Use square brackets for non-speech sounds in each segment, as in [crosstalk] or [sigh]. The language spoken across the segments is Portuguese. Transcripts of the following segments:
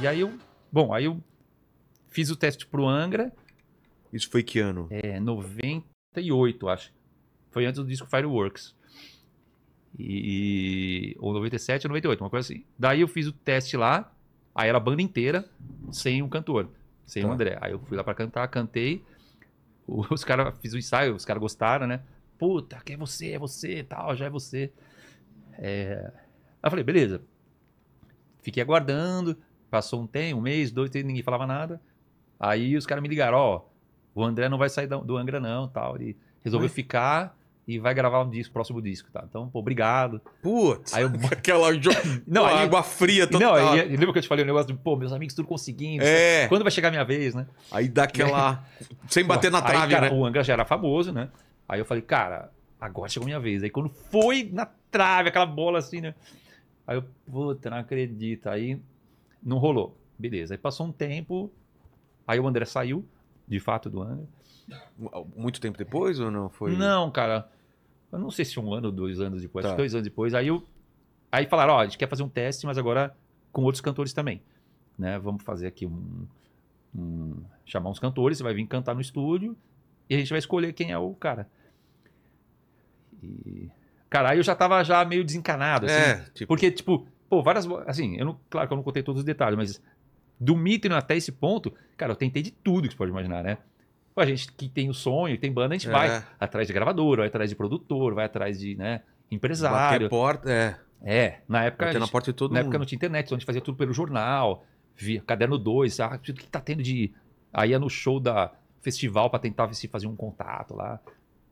E aí eu. Bom, aí eu fiz o teste pro Angra. Isso foi que ano? É, 98, acho. Foi antes do disco Fireworks. E, ou 97 ou 98, uma coisa assim. Daí eu fiz o teste lá, aí era a banda inteira, sem o um cantor, sem tá. o André. Aí eu fui lá para cantar, cantei. [laughs] Os caras fiz o ensaio, os caras gostaram, né? Puta, que é você, é você, tal, já é você. É... Aí eu falei, beleza. Fiquei aguardando. Passou um tempo, um mês, dois, três, ninguém falava nada. Aí os caras me ligaram, ó, oh, o André não vai sair do Angra não, tal. Ele resolveu ficar e vai gravar um disco, próximo disco, tá? Então, pô, obrigado. Putz, aí eu... [laughs] aquela [coughs] não, aí... água fria total. Não, aí, lembra que eu te falei o um negócio de, pô, meus amigos tudo conseguindo. É. Quando vai chegar a minha vez, né? Aí dá aquela... [laughs] Sem bater na trave, aí, cara, né? O Angra já era famoso, né? Aí eu falei, cara, agora chegou a minha vez. Aí quando foi na trave, aquela bola assim, né? Aí eu, puta, não acredito. Aí não rolou. Beleza. Aí passou um tempo, aí o André saiu, de fato, do Angra. Muito tempo depois ou não foi? Não, cara. Eu não sei se um ano, dois anos depois, tá. dois anos depois. Aí, eu, aí falaram, ó, a gente quer fazer um teste, mas agora com outros cantores também. Né? Vamos fazer aqui um, um, Chamar uns cantores, você vai vir cantar no estúdio e a gente vai escolher quem é o cara. E... Cara, aí eu já tava já meio desencanado, assim. É, tipo... Porque, tipo, pô, várias. Assim, eu não, claro que eu não contei todos os detalhes, mas do Mithril até esse ponto, cara, eu tentei de tudo que você pode imaginar, né? A gente que tem o sonho, tem banda, a gente é. vai atrás de gravador, vai atrás de produtor, vai atrás de né, empresário. Bater porta, é. É, na época. Gente, na porta de todo na mundo. época não tinha internet, então a gente fazia tudo pelo jornal, via caderno 2, ah, o que tá tendo de. Aí ia no show da festival para tentar ver se fazer um contato lá.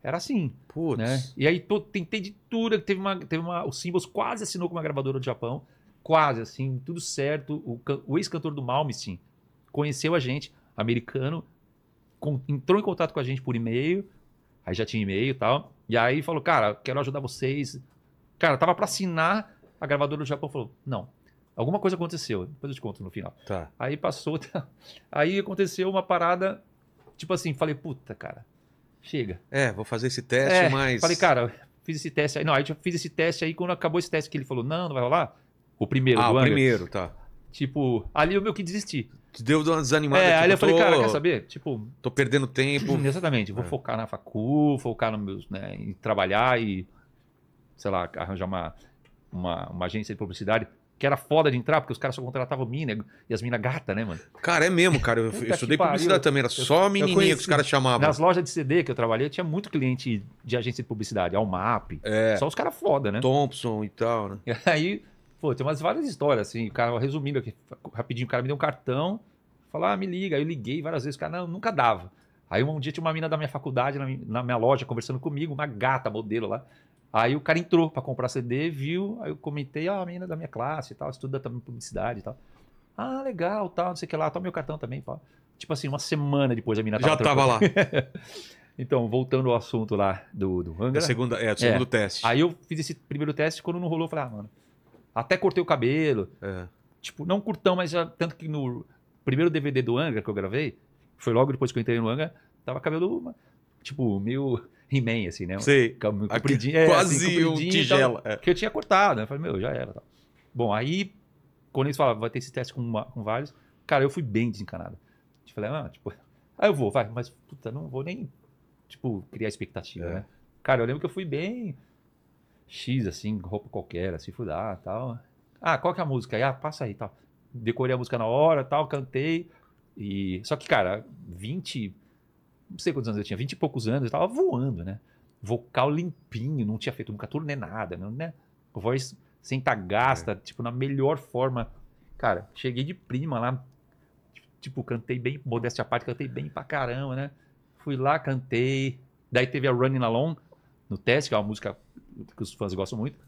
Era assim. Né? Putz. Né? E aí todo, tentei de tudo. Teve uma, teve uma, o Symbols quase assinou com uma gravadora do Japão. Quase, assim, tudo certo. O, o ex-cantor do Malmsteen conheceu a gente, americano, com, entrou em contato com a gente por e-mail. Aí já tinha e-mail e tal. E aí falou, cara, quero ajudar vocês. Cara, tava para assinar, a gravadora do Japão falou, não. Alguma coisa aconteceu, depois eu te conto no final. Tá. Aí passou, [laughs] aí aconteceu uma parada, tipo assim, falei, puta, cara, chega. É, vou fazer esse teste, é, mas. Falei, cara, fiz esse teste aí. Não, aí eu fiz esse teste aí. Quando acabou esse teste que ele falou, não, não vai rolar. O primeiro. Ah, o Angra. primeiro, tá. Tipo, ali eu meio que desisti. Te deu uma desanimada. É, tipo, aí eu tô... falei, cara, quer saber? Tipo. Tô perdendo tempo. [clears throat] Exatamente. Vou é. focar na facu, focar no meus, né, em trabalhar e, sei lá, arranjar uma, uma, uma agência de publicidade que era foda de entrar, porque os caras só contratavam mina e as mina gata, né, mano? Cara, é mesmo, cara. Eu, eu estudei publicidade também, era só menininha que os caras chamavam. Nas lojas de CD que eu trabalhei, tinha muito cliente de agência de publicidade, Almap, é. só os caras foda, né? Thompson e tal, né? E [laughs] aí, pô, tem umas várias histórias, assim, o cara, resumindo aqui, rapidinho, o cara me deu um cartão, falou, ah, me liga. Aí eu liguei várias vezes, o cara, não, nunca dava. Aí um dia tinha uma mina da minha faculdade, na minha loja, conversando comigo, uma gata, modelo lá. Aí o cara entrou para comprar CD, viu, aí eu comentei, ah, a menina da minha classe e tal, estuda também publicidade e tal. Ah, legal, tal, não sei o que lá, toma meu cartão também, pá. Tipo assim, uma semana depois a menina tava Já tava lá. [laughs] então, voltando ao assunto lá do, do Angra. A é segunda, é, o é. segundo é. teste. Aí eu fiz esse primeiro teste, quando não rolou, eu falei, ah, mano, até cortei o cabelo. É. Tipo, não curtão, mas já, tanto que no primeiro DVD do Angra que eu gravei, foi logo depois que eu entrei no Angra, tava cabelo, tipo, meio He-Man, assim, né? Sei. é, assim, quase assim, um tigela. Tal, é. Que eu tinha cortado, né? Eu falei, meu, já era. Tal. Bom, aí, quando eles falavam, vai ter esse teste com, uma, com vários, cara, eu fui bem desencanado. Eu tipo, falei, ah, tipo, aí eu vou, vai, mas puta, não vou nem, tipo, criar expectativa, é. né? Cara, eu lembro que eu fui bem X, assim, roupa qualquer, assim, fui lá tal. Ah, qual que é a música? Aí, ah, passa aí tal. Decorei a música na hora tal, cantei. E... Só que, cara, 20 não sei quantos anos eu tinha, vinte e poucos anos, eu estava voando, né? Vocal limpinho, não tinha feito nunca tour nem nada, né? Voz sem estar gasta, é. tipo, na melhor forma. Cara, cheguei de prima lá, tipo, cantei bem, modéstia à parte, cantei bem pra caramba, né? Fui lá, cantei. Daí teve a Running Along no teste, que é uma música que os fãs gostam muito,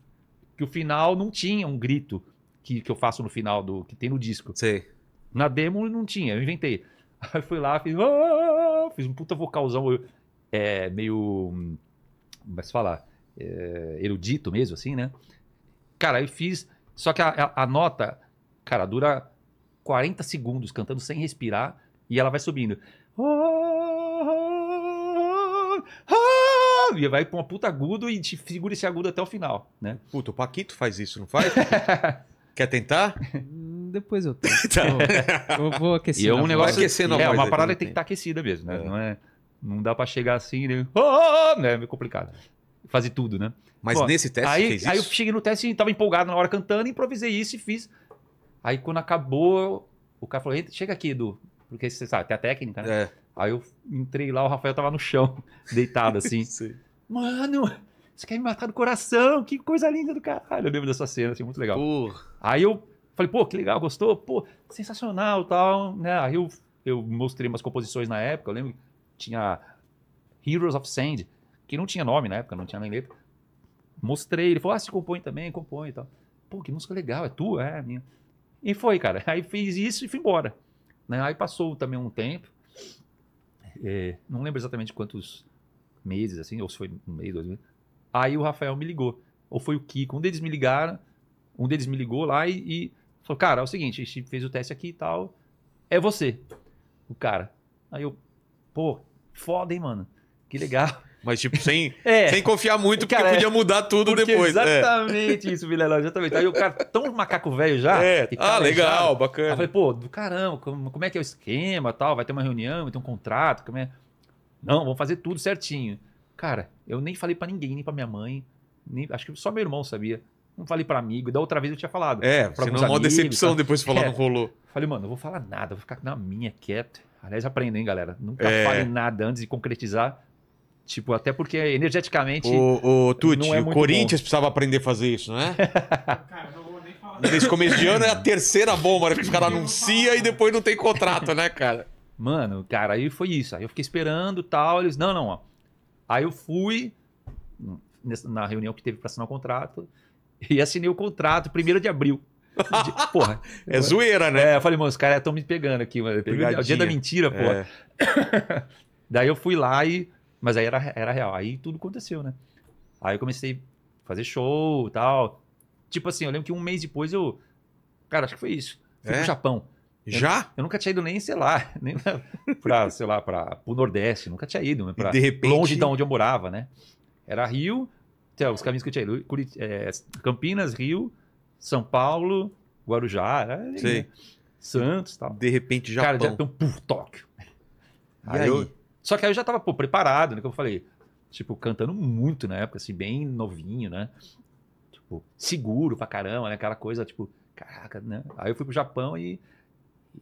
que o final não tinha um grito que, que eu faço no final do que tem no disco. Sim. Na demo não tinha, eu inventei. Aí fui lá, fiz. Oh! fiz um puta vocalzão é, meio. Como é que se fala? É, erudito mesmo, assim, né? Cara, eu fiz. Só que a, a, a, nota, cara, dura 40 segundos cantando sem respirar e ela vai subindo. E vai com uma puta agudo e te segura esse agudo até o final, né? Puta, o Paquito faz isso, não faz? [laughs] Quer tentar? [laughs] depois eu [laughs] tenho. tá. eu, eu, vou aquecer. E é um negócio. Aquecer é, uma parada que tem que estar tá aquecida mesmo, né? É. Não, é, não dá pra chegar assim, né? Oh, né? É meio complicado. Fazer tudo, né? Mas nesse teste aí, Aí eu cheguei no teste e tava empolgado na hora cantando, improvisei isso e fiz. Aí quando acabou, o cara falou: chega aqui, Edu. Porque você sabe, tem a técnica, né? É. Aí eu entrei lá, o Rafael tava no chão, [laughs] deitado assim. [laughs] Mano, você quer me matar do coração? Que coisa linda do caralho. Eu lembro dessa cena, assim, muito legal. Porra. Aí eu Falei, pô, que legal, gostou? Pô, sensacional tal, né? Aí eu, eu mostrei umas composições na época, eu lembro que tinha Heroes of Sand, que não tinha nome na época, não tinha nem letra. Mostrei, ele falou, ah, se compõe também, compõe e tal. Pô, que música legal, é tua? É, é, minha. E foi, cara. [laughs] Aí fiz isso e fui embora. Né? Aí passou também um tempo, é, não lembro exatamente quantos meses, assim, ou se foi um mês, dois meses. Aí o Rafael me ligou, ou foi o Kiko, um deles me ligaram, um deles me ligou lá e, e Falou, cara, é o seguinte, a gente fez o teste aqui e tal. É você. O cara. Aí eu, pô, foda, hein, mano. Que legal. [laughs] Mas, tipo, sem, [laughs] é. sem confiar muito, porque cara, é. podia mudar tudo depois. É. Exatamente é. isso, Vilela, exatamente. Aí o cara, tão macaco velho já. É. Ah, legal, bacana. Aí eu falei, pô, do caramba, como, como é que é o esquema tal? Vai ter uma reunião, vai ter um contrato, como é. Não, vamos fazer tudo certinho. Cara, eu nem falei para ninguém, nem para minha mãe, nem acho que só meu irmão sabia. Não falei para amigo. Da outra vez eu tinha falado. É, pra senão é uma decepção tá? depois de falar é. não rolou. Falei, mano, não vou falar nada, vou ficar na minha, quieto. Aliás, aprenda, hein, galera? Nunca é. fale nada antes de concretizar. Tipo, até porque energeticamente. O, o Tuti, é o Corinthians bom. precisava aprender a fazer isso, não é? [laughs] [laughs] Cara, não vou nem falar. começo de ano é a terceira bomba, né? que os caras anunciam e depois não tem contrato, né, cara? Mano, cara, aí foi isso. Aí eu fiquei esperando tal. Eles, não, não, ó. Aí eu fui hum, na reunião que teve para assinar o contrato. E assinei o contrato, 1 de abril. porra. é zoeira, né? É, eu falei, mano, os caras estão me pegando aqui, mano. O dia da mentira, porra. É. [coughs] Daí eu fui lá e. Mas aí era, era real. Aí tudo aconteceu, né? Aí eu comecei a fazer show e tal. Tipo assim, eu lembro que um mês depois eu. Cara, acho que foi isso. Fui é? pro Japão. Já? Eu, eu, nunca tinha ido nem, sei lá, [laughs] nem pra, sei lá, pra, pro Nordeste. Nunca tinha ido. Pra, de repente... Longe de onde eu morava, né? Era Rio, os caminhos que eu tinha ido, é, Campinas, Rio, São Paulo, Guarujá, é, né? Santos tal. De repente, Japão. Cara, Japão, puf, Tóquio. Aí, aí eu... Só que aí eu já tava, pô, preparado, né? Como eu falei, tipo, cantando muito na época, assim, bem novinho, né? Tipo, seguro pra caramba, né? Aquela coisa, tipo, caraca, né? Aí eu fui pro Japão e...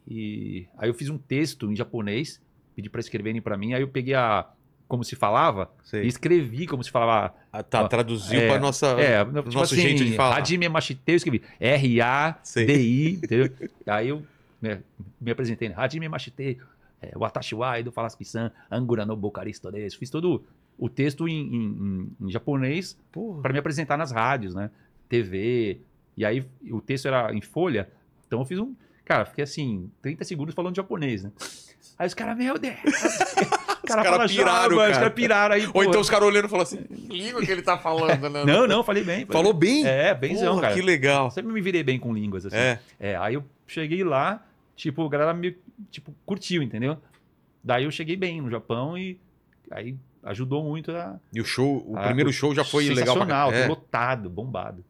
e... Aí eu fiz um texto em japonês, pedi pra escreverem pra mim, aí eu peguei a como se falava e escrevi como se falava. Ah, tá, traduziu é, para nossa é, tipo nosso assim, jeito de falar. Radime eu escrevi R A D I, [laughs] entendeu? Aí eu né, me apresentei, né, Radime Machite, é, Watashiwai do Falasquisan, Angura no Bocaristo fiz todo o texto em, em, em, em japonês para me apresentar nas rádios, né? TV. E aí o texto era em folha, então eu fiz um, cara, fiquei assim, 30 segundos falando japonês, né? Aí os caras, meu Deus. [laughs] caras assim, ah, cara piraram, cara. Os caras piraram aí. Ou então pô. então os caras olhando e falam assim, que língua que ele tá falando, né? [laughs] não, não, falei bem. Falei. Falou bem? É, bemzão, cara. que legal. Sempre me virei bem com línguas, assim. É. é aí eu cheguei lá, tipo, a galera me, tipo, curtiu, entendeu? Daí eu cheguei bem no Japão e aí ajudou muito a... E o show, o a, primeiro show já foi legal. Sensacional, é. lotado, bombado.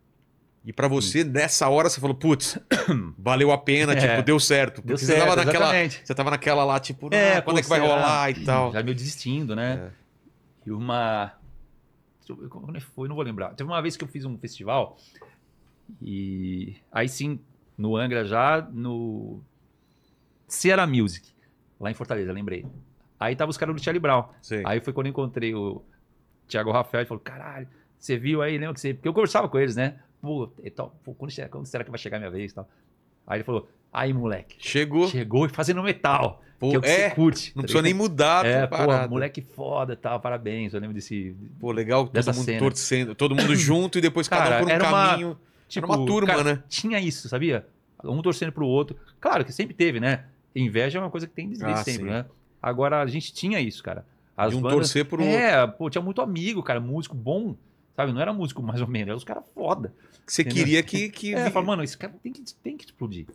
E para você, Sim. nessa hora, você falou, putz, [coughs] valeu a pena, é. tipo, deu certo. Deu você, tava naquela, exatamente. você tava naquela lá, tipo, é, ah, é quando é que vai rolar e tal. Já meio desistindo, né? É. E uma. Quando é foi? Não vou lembrar. Teve uma vez que eu fiz um festival e aí sim, no Angra já, no Sierra Music, lá em Fortaleza, lembrei. Aí tava os caras do Charlie Brown. Sim. Aí foi quando eu encontrei o Thiago Rafael e falou: caralho, você viu aí, lembra que você. Porque eu conversava com eles, né? pô, e pô, quando, será, quando será que vai chegar a minha vez e tal? Aí ele falou, aí moleque. Chegou. Chegou e fazendo metal. Pô, que é o que é, você curte. Não tá precisa nem mudar. É, pô, moleque foda tal, tá, parabéns. Eu lembro desse. Pô, legal, todo mundo cena. torcendo, todo mundo [coughs] junto e depois Cara, cada um por um era caminho. Uma, tipo, era uma turma, cara, né? Tinha isso, sabia? Um torcendo pro outro. Claro que sempre teve, né? Inveja é uma coisa que tem desde ah, sempre, sim. né? Agora, a gente tinha isso, cara. As e um bandas, torcer por um. É, pô, tinha muito amigo, cara, músico bom sabe? Não era músico mais ou menos, era os caras foda. Você entendeu? queria que. que... É, mano, esse cara tem que, tem que explodir.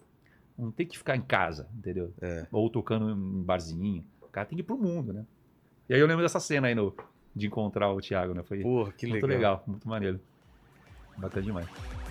Não tem que ficar em casa, entendeu? É. Ou tocando em barzinho. O cara tem que ir pro mundo, né? E aí eu lembro dessa cena aí no, de encontrar o Thiago, né? Foi Porra, que muito legal. legal muito maneiro. Bacana demais.